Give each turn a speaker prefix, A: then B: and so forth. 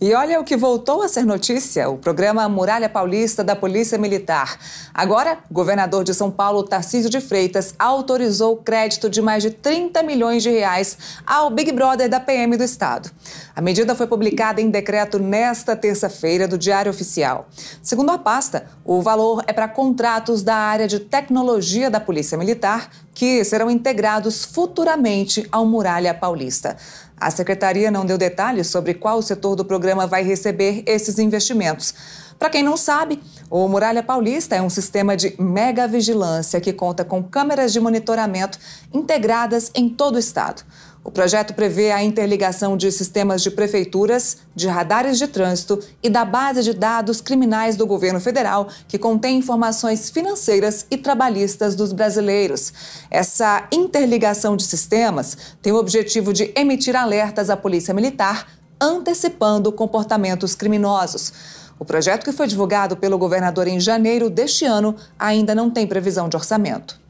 A: E olha o que voltou a ser notícia: o programa Muralha Paulista da Polícia Militar. Agora, o governador de São Paulo, Tarcísio de Freitas, autorizou o crédito de mais de 30 milhões de reais ao Big Brother da PM do Estado. A medida foi publicada em decreto nesta terça-feira do Diário Oficial. Segundo a pasta, o valor é para contratos da área de tecnologia da Polícia Militar que serão integrados futuramente ao Muralha Paulista. A secretaria não deu detalhes sobre qual setor do programa vai receber esses investimentos. Para quem não sabe, o Muralha Paulista é um sistema de mega vigilância que conta com câmeras de monitoramento integradas em todo o estado. O projeto prevê a interligação de sistemas de prefeituras, de radares de trânsito e da base de dados criminais do governo federal, que contém informações financeiras e trabalhistas dos brasileiros. Essa interligação de sistemas tem o objetivo de emitir alertas à Polícia Militar, antecipando comportamentos criminosos. O projeto que foi divulgado pelo governador em janeiro deste ano ainda não tem previsão de orçamento.